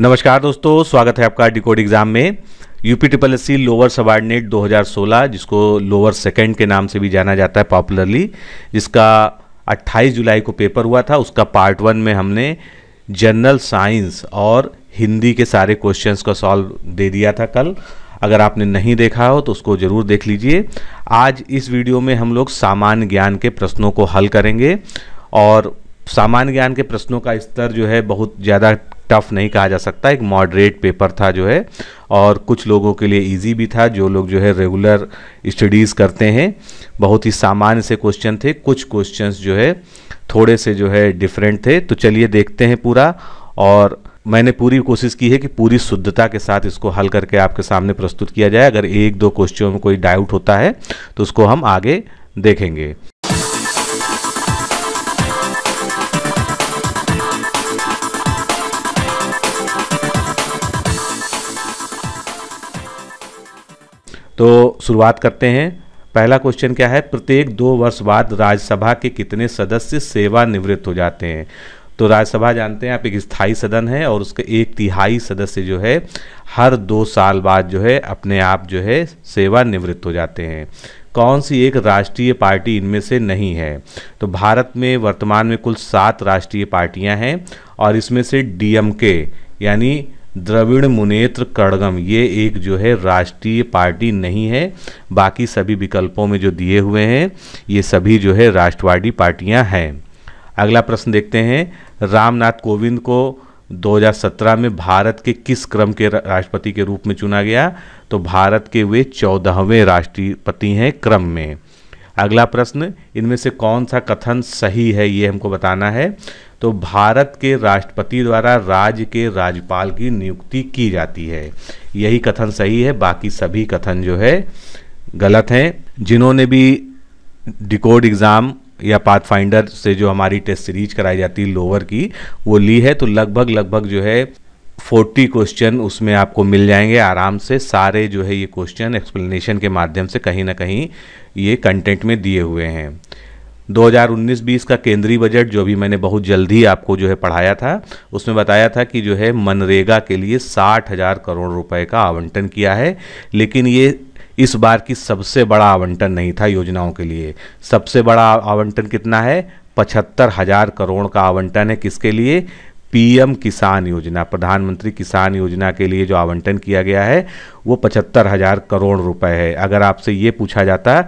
नमस्कार दोस्तों स्वागत है आपका डिकोड एग्जाम में UP triple S lower subordinate 2016 जिसको लोअर सेकेंड के नाम से भी जाना जाता है पॉपुलरली जिसका 28 जुलाई को पेपर हुआ था उसका पार्ट वन में हमने जनरल साइंस और हिंदी के सारे क्वेश्चंस का सॉल्व दे दिया था कल अगर आपने नहीं देखा हो तो उसको ज़रूर देख लीजिए आज इस वीडियो में हम लोग सामान्य ज्ञान के प्रश्नों को हल करेंगे और सामान्य ज्ञान के प्रश्नों का स्तर जो है बहुत ज़्यादा टफ नहीं कहा जा सकता एक मॉडरेट पेपर था जो है और कुछ लोगों के लिए इजी भी था जो लोग जो है रेगुलर स्टडीज़ करते हैं बहुत ही सामान्य से क्वेश्चन थे कुछ क्वेश्चंस जो है थोड़े से जो है डिफरेंट थे तो चलिए देखते हैं पूरा और मैंने पूरी कोशिश की है कि पूरी शुद्धता के साथ इसको हल करके आपके सामने प्रस्तुत किया जाए अगर एक दो क्वेश्चन में कोई डाउट होता है तो उसको हम आगे देखेंगे तो शुरुआत करते हैं पहला क्वेश्चन क्या है प्रत्येक दो वर्ष बाद राज्यसभा के कितने सदस्य सेवानिवृत्त हो जाते हैं तो राज्यसभा जानते हैं आप एक स्थायी सदन है और उसके एक तिहाई सदस्य जो है हर दो साल बाद जो है अपने आप जो है सेवानिवृत्त हो जाते हैं कौन सी एक राष्ट्रीय पार्टी इनमें से नहीं है तो भारत में वर्तमान में कुल सात राष्ट्रीय पार्टियां हैं और इसमें से डीएमके यानी द्रविड़ मुनेत्र कड़गम ये एक जो है राष्ट्रीय पार्टी नहीं है बाकी सभी विकल्पों में जो दिए हुए हैं ये सभी जो है राष्ट्रवादी पार्टियां हैं अगला प्रश्न देखते हैं रामनाथ कोविंद को 2017 में भारत के किस क्रम के राष्ट्रपति के रूप में चुना गया तो भारत के वे चौदहवें राष्ट्रपति हैं क्रम में अगला प्रश्न इनमें से कौन सा कथन सही है ये हमको बताना है तो भारत के राष्ट्रपति द्वारा राज्य के राज्यपाल की नियुक्ति की जाती है यही कथन सही है बाकी सभी कथन जो है गलत हैं जिन्होंने भी डिकोड एग्ज़ाम या पाथ फाइंडर से जो हमारी टेस्ट सीरीज कराई जाती है लोअर की वो ली है तो लगभग लगभग जो है फोर्टी क्वेश्चन उसमें आपको मिल जाएंगे आराम से सारे जो है ये क्वेश्चन एक्सप्लेनेशन के माध्यम से कहीं ना कहीं ये कंटेंट में दिए हुए हैं 2019-20 का केंद्रीय बजट जो भी मैंने बहुत जल्दी आपको जो है पढ़ाया था उसमें बताया था कि जो है मनरेगा के लिए साठ हज़ार करोड़ रुपए का आवंटन किया है लेकिन ये इस बार की सबसे बड़ा आवंटन नहीं था योजनाओं के लिए सबसे बड़ा आवंटन कितना है पचहत्तर हज़ार करोड़ का आवंटन है किसके लिए पीएम किसान योजना प्रधानमंत्री किसान योजना के लिए जो आवंटन किया गया है वो पचहत्तर हज़ार करोड़ रुपए है अगर आपसे ये पूछा जाता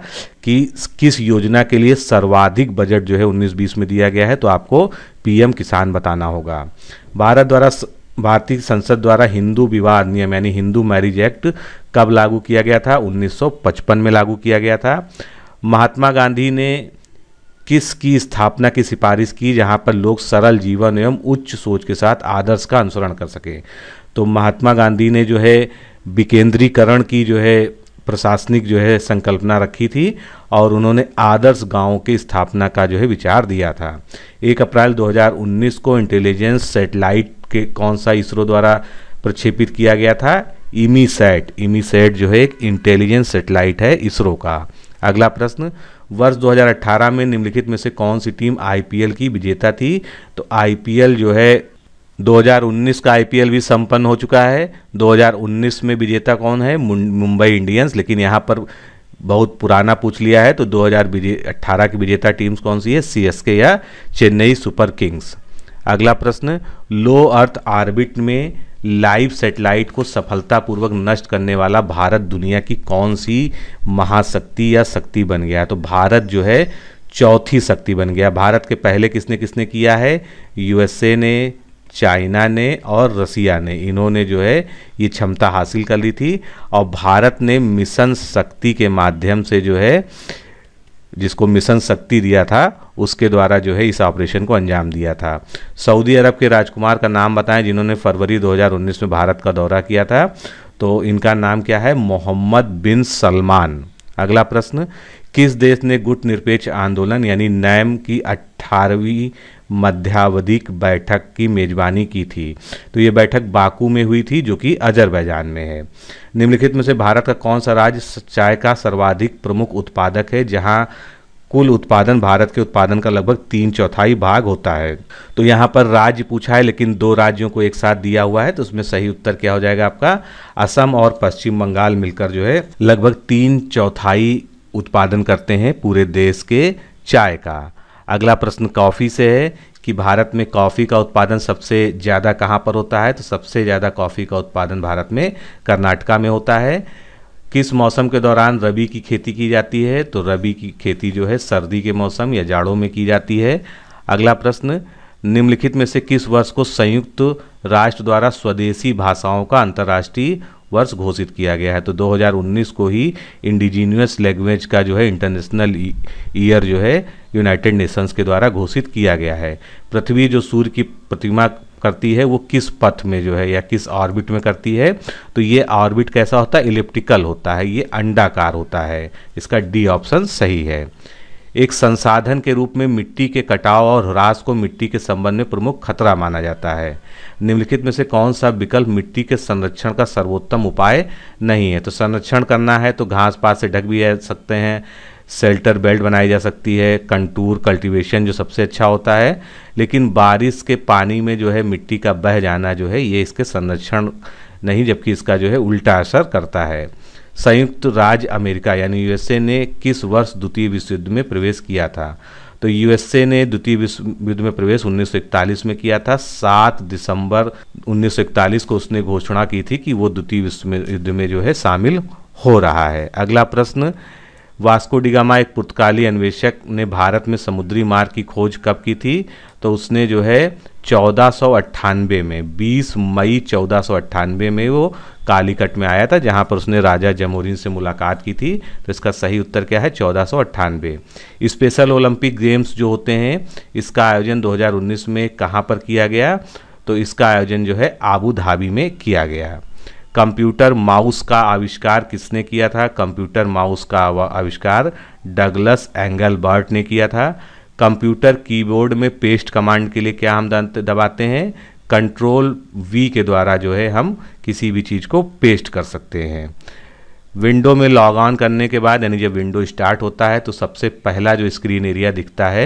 कि किस योजना के लिए सर्वाधिक बजट जो है उन्नीस बीस में दिया गया है तो आपको पीएम किसान बताना होगा भारत द्वारा भारतीय संसद द्वारा हिंदू विवाह अधिनियम यानी हिंदू मैरिज एक्ट कब लागू किया गया था 1955 में लागू किया गया था महात्मा गांधी ने किस की स्थापना की सिफारिश की जहाँ पर लोग सरल जीवन एवं उच्च सोच के साथ आदर्श का अनुसरण कर सकें तो महात्मा गांधी ने जो है विकेंद्रीकरण की जो है प्रशासनिक जो है संकल्पना रखी थी और उन्होंने आदर्श गांवों की स्थापना का जो है विचार दिया था एक अप्रैल 2019 को इंटेलिजेंस सेटेलाइट के कौन सा इसरो द्वारा प्रक्षेपित किया गया था इमी सैट इमी जो है एक इंटेलिजेंस सेटेलाइट है इसरो का अगला प्रश्न वर्ष 2018 में निम्नलिखित में से कौन सी टीम आईपीएल की विजेता थी तो आईपीएल जो है 2019 का आईपीएल भी संपन्न हो चुका है 2019 में विजेता कौन है मुंबई इंडियंस लेकिन यहाँ पर बहुत पुराना पूछ लिया है तो 2018 की विजेता टीम्स कौन सी है सीएसके या चेन्नई सुपर किंग्स अगला प्रश्न लो अर्थ ऑर्बिट में लाइव सेटेलाइट को सफलतापूर्वक नष्ट करने वाला भारत दुनिया की कौन सी महाशक्ति या शक्ति बन गया है तो भारत जो है चौथी शक्ति बन गया भारत के पहले किसने किसने किया है यूएसए ने चाइना ने और रसिया ने इन्होंने जो है ये क्षमता हासिल कर ली थी और भारत ने मिशन शक्ति के माध्यम से जो है जिसको मिशन शक्ति दिया था उसके द्वारा जो है इस ऑपरेशन को अंजाम दिया था सऊदी अरब के राजकुमार का नाम बताएं जिन्होंने फरवरी 2019 में भारत का दौरा किया था तो इनका नाम क्या है मोहम्मद बिन सलमान अगला प्रश्न किस देश ने गुट निरपेक्ष आंदोलन यानी नैम की अट्ठारहवीं मध्यावधिक बैठक की मेजबानी की थी तो ये बैठक बाकू में हुई थी जो कि अजरबैजान में है निम्नलिखित में से भारत का कौन सा राज्य चाय का सर्वाधिक प्रमुख उत्पादक है जहाँ कुल उत्पादन भारत के उत्पादन का लगभग तीन चौथाई भाग होता है तो यहाँ पर राज्य पूछा है लेकिन दो राज्यों को एक साथ दिया हुआ है तो उसमें सही उत्तर क्या हो जाएगा आपका असम और पश्चिम बंगाल मिलकर जो है लगभग तीन चौथाई उत्पादन करते हैं पूरे देश के चाय का अगला प्रश्न कॉफ़ी से है कि भारत में कॉफ़ी का उत्पादन सबसे ज़्यादा कहाँ पर होता है तो सबसे ज़्यादा कॉफ़ी का उत्पादन भारत में कर्नाटका में होता है किस मौसम के दौरान रबी की खेती की जाती है तो रबी की खेती जो है सर्दी के मौसम या जाड़ों में की जाती है अगला प्रश्न निम्नलिखित में से किस वर्ष को संयुक्त राष्ट्र द्वारा स्वदेशी भाषाओं का अंतर्राष्ट्रीय वर्ष घोषित किया गया है तो 2019 को ही इंडिजीनियस लैंग्वेज का जो है इंटरनेशनल ईयर जो है यूनाइटेड नेशंस के द्वारा घोषित किया गया है पृथ्वी जो सूर्य की प्रतिमा करती है वो किस पथ में जो है या किस ऑर्बिट में करती है तो ये ऑर्बिट कैसा होता है इलिप्टिकल होता है ये अंडाकार होता है इसका डी ऑप्शन सही है एक संसाधन के रूप में मिट्टी के कटाव और ह्रास को मिट्टी के संबंध में प्रमुख खतरा माना जाता है निम्नलिखित में से कौन सा विकल्प मिट्टी के संरक्षण का सर्वोत्तम उपाय नहीं है तो संरक्षण करना है तो घास पात से ढक भी जा सकते हैं सेल्टर बेल्ट बनाई जा सकती है कंटूर कल्टीवेशन जो सबसे अच्छा होता है लेकिन बारिश के पानी में जो है मिट्टी का बह जाना जो है ये इसके संरक्षण नहीं जबकि इसका जो है उल्टा असर करता है संयुक्त राज्य अमेरिका यानी यूएसए ने किस वर्ष द्वितीय विश्व युद्ध में प्रवेश किया था तो यूएसए ने द्वितीय विश्व युद्ध में प्रवेश 1941 में किया था 7 दिसंबर 1941 को उसने घोषणा की थी कि वो द्वितीय विश्व युद्ध में जो है शामिल हो रहा है अगला प्रश्न वास्को डिगामा एक पुर्तकाली अन्वेषक ने भारत में समुद्री मार्ग की खोज कब की थी तो उसने जो है चौदह में 20 मई चौदह में वो कालीकट में आया था जहाँ पर उसने राजा जमोरिन से मुलाकात की थी तो इसका सही उत्तर क्या है चौदह स्पेशल ओलंपिक गेम्स जो होते हैं इसका आयोजन 2019 में कहाँ पर किया गया तो इसका आयोजन जो है आबू धाबी में किया गया कंप्यूटर माउस का आविष्कार किसने किया था कंप्यूटर माउस का आविष्कार डगलस एंगलबर्ट ने किया था कंप्यूटर कीबोर्ड में पेस्ट कमांड के लिए क्या हम दबाते हैं कंट्रोल वी के द्वारा जो है हम किसी भी चीज़ को पेस्ट कर सकते हैं विंडो में लॉग ऑन करने के बाद यानी जब विंडो स्टार्ट होता है तो सबसे पहला जो स्क्रीन एरिया दिखता है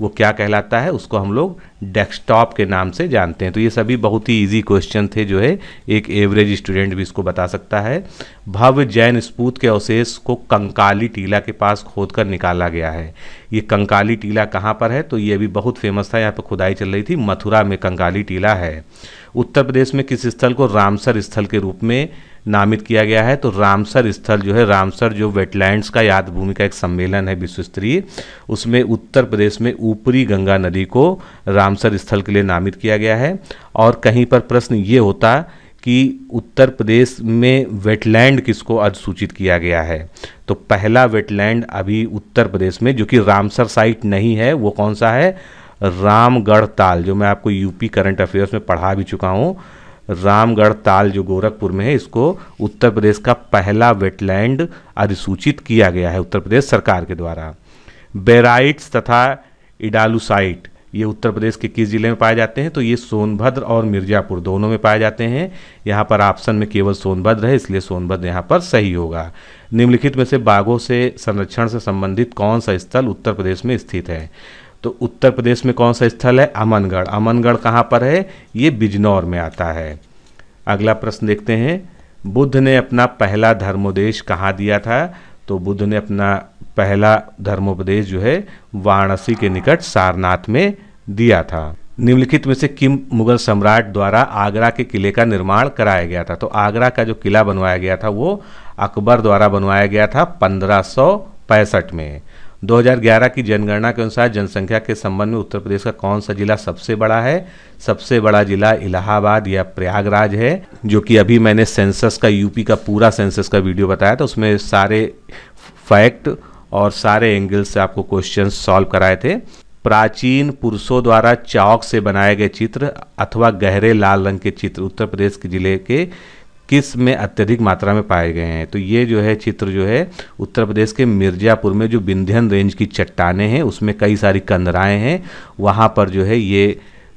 वो क्या कहलाता है उसको हम लोग डेस्कटॉप के नाम से जानते हैं तो ये सभी बहुत ही इजी क्वेश्चन थे जो है एक एवरेज स्टूडेंट भी इसको बता सकता है भव्य जैन स्पूत के अवशेष को कंकाली टीला के पास खोद कर निकाला गया है ये कंकाली टीला कहाँ पर है तो ये अभी बहुत फेमस था यहाँ पर खुदाई चल रही थी मथुरा में कंकाली टीला है उत्तर प्रदेश में किस स्थल को रामसर स्थल के रूप में नामित किया गया है तो रामसर स्थल जो है रामसर जो वेटलैंड्स का याद भूमि का एक सम्मेलन है विश्व स्तरीय उसमें उत्तर प्रदेश में ऊपरी गंगा नदी को रामसर स्थल के लिए नामित किया गया है और कहीं पर प्रश्न ये होता कि उत्तर प्रदेश में वेटलैंड किसको अधिसूचित किया गया है तो पहला वेटलैंड अभी उत्तर प्रदेश में जो कि रामसर साइट नहीं है वो कौन सा है रामगढ़ ताल जो मैं आपको यूपी करंट अफेयर्स में पढ़ा भी चुका हूँ रामगढ़ ताल जो गोरखपुर में है इसको उत्तर प्रदेश का पहला वेटलैंड अधिसूचित किया गया है उत्तर प्रदेश सरकार के द्वारा बेराइट्स तथा इडालुसाइट ये उत्तर प्रदेश के किस जिले में पाए जाते हैं तो ये सोनभद्र और मिर्ज़ापुर दोनों में पाए जाते हैं यहाँ पर ऑप्शन में केवल सोनभद्र है इसलिए सोनभद्र यहाँ पर सही होगा निम्नलिखित में से बाघों से संरक्षण से संबंधित कौन सा स्थल उत्तर प्रदेश में स्थित है तो उत्तर प्रदेश में कौन सा स्थल है अमनगढ़ अमनगढ़ कहाँ पर है ये बिजनौर में आता है अगला प्रश्न देखते हैं बुद्ध ने अपना पहला धर्मोपदेश कहाँ दिया था तो बुद्ध ने अपना पहला धर्मोपदेश जो है वाराणसी के निकट सारनाथ में दिया था निम्नलिखित में से किम मुगल सम्राट द्वारा आगरा के किले का निर्माण कराया गया था तो आगरा का जो किला बनवाया गया था वो अकबर द्वारा बनवाया गया था पंद्रह में 2011 की जनगणना के अनुसार जनसंख्या के संबंध में उत्तर प्रदेश का कौन सा जिला सबसे बड़ा है सबसे बड़ा जिला इलाहाबाद या प्रयागराज है जो कि अभी मैंने सेंसस का यूपी का पूरा सेंसस का वीडियो बताया था उसमें सारे फैक्ट और सारे एंगल से आपको क्वेश्चन सॉल्व कराए थे प्राचीन पुरुषों द्वारा चौक से बनाए गए चित्र अथवा गहरे लाल रंग के चित्र उत्तर प्रदेश के जिले के किस में अत्यधिक मात्रा में पाए गए हैं तो ये जो है चित्र जो है उत्तर प्रदेश के मिर्जापुर में जो विंध्यन रेंज की चट्टाने हैं उसमें कई सारी कंदराएँ हैं वहाँ पर जो है ये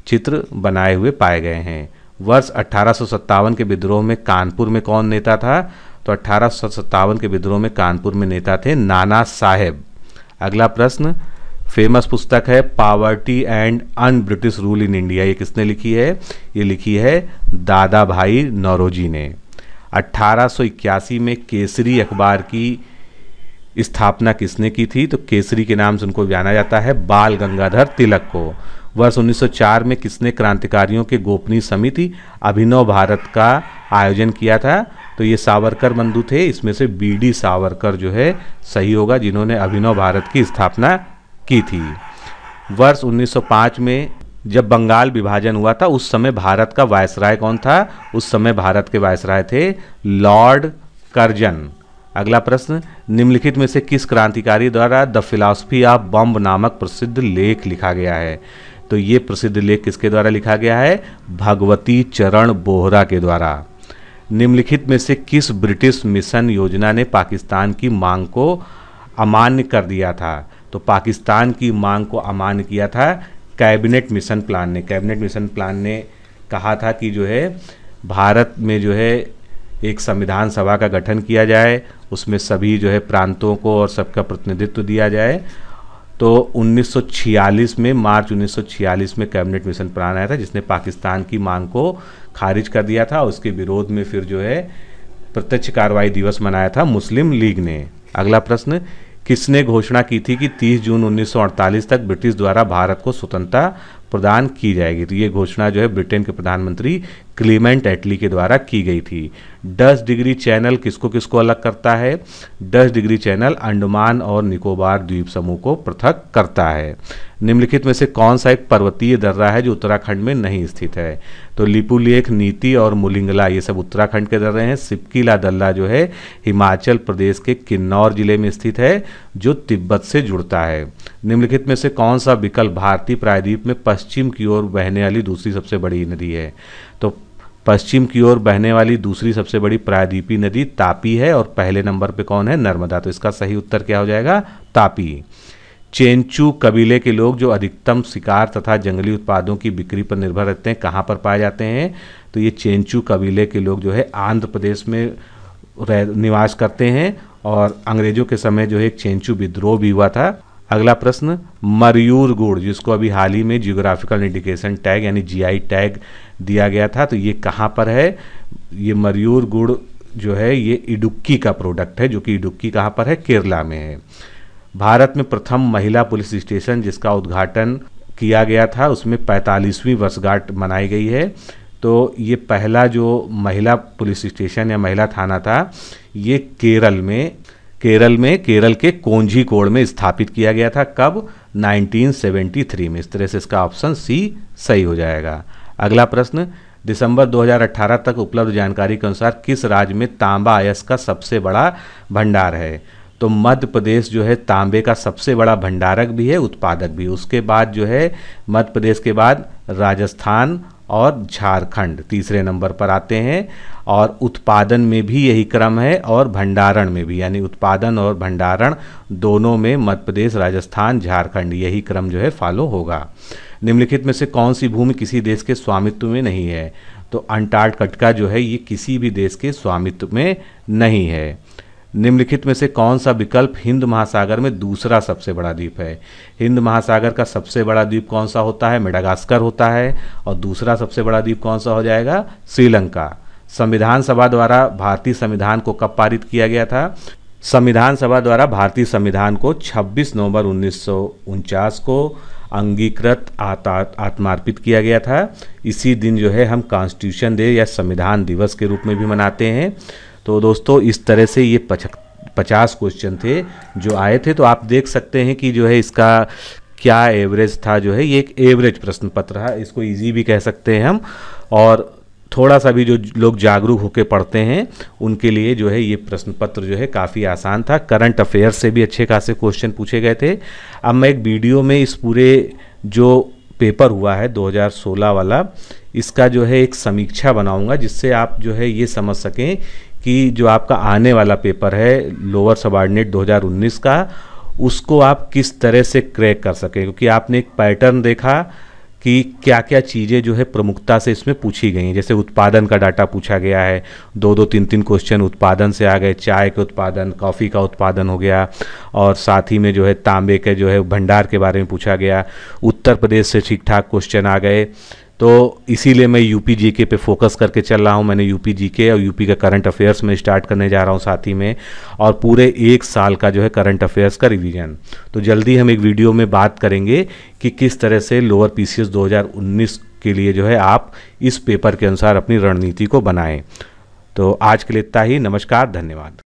चित्र बनाए हुए पाए गए हैं वर्ष अट्ठारह के विद्रोह में कानपुर में कौन नेता था तो अट्ठारह के विद्रोह में कानपुर में नेता थे नाना साहेब अगला प्रश्न फेमस पुस्तक है poverty and un British rule in India ये किसने लिखी है ये लिखी है दादा भाई नौरोजी ने 1881 में केसरी अखबार की स्थापना किसने की थी तो केसरी के नाम से उनको जाना जाता है बाल गंगाधर तिलक को वर्ष 1904 में किसने क्रांतिकारियों के गोपनीय समिति अभिनव भारत का आयोजन किया था तो ये सावरकर बंधु थे इसमें से बीडी सावरकर जो है सही होगा जिन्होंने अभिनव भारत की स्थापना की थी वर्ष 1905 में जब बंगाल विभाजन हुआ था उस समय भारत का वायसराय कौन था उस समय भारत के वायसराय थे लॉर्ड कर्जन अगला प्रश्न निम्नलिखित में से किस क्रांतिकारी द्वारा द फिलासफी ऑफ बॉम्ब नामक प्रसिद्ध लेख लिखा गया है तो ये प्रसिद्ध लेख किसके द्वारा लिखा गया है भगवती चरण बोहरा के द्वारा निम्नलिखित में से किस ब्रिटिश मिशन योजना ने पाकिस्तान की मांग को अमान्य कर दिया था तो पाकिस्तान की मांग को अमान्य किया था कैबिनेट मिशन प्लान ने कैबिनेट मिशन प्लान ने कहा था कि जो है भारत में जो है एक संविधान सभा का गठन किया जाए उसमें सभी जो है प्रांतों को और सबका प्रतिनिधित्व दिया जाए तो 1946 में मार्च 1946 में कैबिनेट मिशन प्लान आया था जिसने पाकिस्तान की मांग को खारिज कर दिया था उसके विरोध में फिर जो है प्रत्यक्ष कार्रवाई दिवस मनाया था मुस्लिम लीग ने अगला प्रश्न किसने घोषणा की थी कि 30 जून 1948 तक ब्रिटिश द्वारा भारत को स्वतंत्रता प्रदान की जाएगी तो ये घोषणा जो है ब्रिटेन के प्रधानमंत्री क्लीमेंट एटली के द्वारा की गई थी दस डिग्री चैनल किसको किसको अलग करता है दस डिग्री चैनल अंडमान और निकोबार द्वीप समूह को पृथक करता है निम्नलिखित में से कौन सा एक पर्वतीय दर्रा है जो उत्तराखंड में नहीं स्थित है तो लिपुलेख नीति और मुलिंगला ये सब उत्तराखंड के दर्रे हैं सिपकीला दर्रा जो है हिमाचल प्रदेश के किन्नौर जिले में स्थित है जो तिब्बत से जुड़ता है निम्नलिखित में से कौन सा विकल्प भारतीय प्रायद्वीप में पश्चिम की ओर बहने वाली दूसरी सबसे बड़ी नदी है तो पश्चिम की ओर बहने वाली दूसरी सबसे बड़ी प्रायद्वीपी नदी तापी है और पहले नंबर पे कौन है नर्मदा तो इसका सही उत्तर क्या हो जाएगा तापी चेंचू कबीले के लोग जो अधिकतम शिकार तथा जंगली उत्पादों की बिक्री पर निर्भर रहते हैं कहाँ पर पाए जाते हैं तो ये चेंचू कबीले के लोग जो है आंध्र प्रदेश में निवास करते हैं और अंग्रेजों के समय जो है एक चेंचू विद्रोह भी हुआ था अगला प्रश्न मरयूर गुड़ जिसको अभी हाल ही में जियोग्राफिकल इंडिकेशन टैग यानी जीआई टैग दिया गया था तो ये कहाँ पर है ये मरयूर गुड़ जो है ये इडुक्की का प्रोडक्ट है जो कि इडुक्की कहाँ पर है केरला में है भारत में प्रथम महिला पुलिस स्टेशन जिसका उद्घाटन किया गया था उसमें 45वीं वर्षगांठ मनाई गई है तो ये पहला जो महिला पुलिस स्टेशन या महिला थाना था ये केरल में केरल में केरल के कोंजी कोड में स्थापित किया गया था कब 1973 में इस तरह से इसका ऑप्शन सी सही हो जाएगा अगला प्रश्न दिसंबर 2018 तक उपलब्ध जानकारी के अनुसार किस राज्य में तांबा आयस का सबसे बड़ा भंडार है तो मध्य प्रदेश जो है तांबे का सबसे बड़ा भंडारक भी है उत्पादक भी उसके बाद जो है मध्य प्रदेश के बाद राजस्थान और झारखंड तीसरे नंबर पर आते हैं और उत्पादन में भी यही क्रम है और भंडारण में भी यानी उत्पादन और भंडारण दोनों में मध्य प्रदेश राजस्थान झारखंड यही क्रम जो है फॉलो होगा निम्नलिखित में से कौन सी भूमि किसी देश के स्वामित्व में नहीं है तो अंटार्कटिका जो है ये किसी भी देश के स्वामित्व में नहीं है निम्नलिखित में से कौन सा विकल्प हिंद महासागर में दूसरा सबसे बड़ा द्वीप है हिंद महासागर का सबसे बड़ा द्वीप कौन सा होता है मेडागास्कर होता है और दूसरा सबसे बड़ा द्वीप कौन सा हो जाएगा श्रीलंका संविधान सभा द्वारा भारतीय संविधान को कब पारित किया गया था संविधान सभा द्वारा भारतीय संविधान को 26 नवंबर उन्नीस को अंगीकृत आत्मार्पित किया गया था इसी दिन जो है हम कॉन्स्टिट्यूशन डे या संविधान दिवस के रूप में भी मनाते हैं तो दोस्तों इस तरह से ये पचक पचास क्वेश्चन थे जो आए थे तो आप देख सकते हैं कि जो है इसका क्या एवरेज था जो है ये एक एवरेज प्रश्न पत्र है इसको इजी भी कह सकते हैं हम और थोड़ा सा भी जो लोग जागरूक होकर पढ़ते हैं उनके लिए जो है ये प्रश्न पत्र जो है काफ़ी आसान था करंट अफेयर्स से भी अच्छे खासे क्वेश्चन पूछे गए थे अब मैं एक वीडियो में इस पूरे जो पेपर हुआ है 2016 वाला इसका जो है एक समीक्षा बनाऊंगा जिससे आप जो है ये समझ सकें कि जो आपका आने वाला पेपर है लोअर सबॉर्डिनेट 2019 का उसको आप किस तरह से क्रैक कर सकें क्योंकि आपने एक पैटर्न देखा कि क्या क्या चीज़ें जो है प्रमुखता से इसमें पूछी गई हैं जैसे उत्पादन का डाटा पूछा गया है दो दो तीन तीन क्वेश्चन उत्पादन से आ गए चाय के उत्पादन कॉफ़ी का उत्पादन हो गया और साथ ही में जो है तांबे के जो है भंडार के बारे में पूछा गया उत्तर प्रदेश से ठीक ठाक क्वेश्चन आ गए तो इसीलिए मैं यू पी जी के पे फोकस करके चल रहा हूँ मैंने यूपी के और यूपी का करंट अफेयर्स में स्टार्ट करने जा रहा हूँ साथ ही में और पूरे एक साल का जो है करंट अफेयर्स का रिवीजन तो जल्दी हम एक वीडियो में बात करेंगे कि किस तरह से लोअर पी सी एस दो हज़ार उन्नीस के लिए जो है आप इस पेपर के अनुसार अपनी रणनीति को बनाएँ तो आज के लिए इतना ही नमस्कार धन्यवाद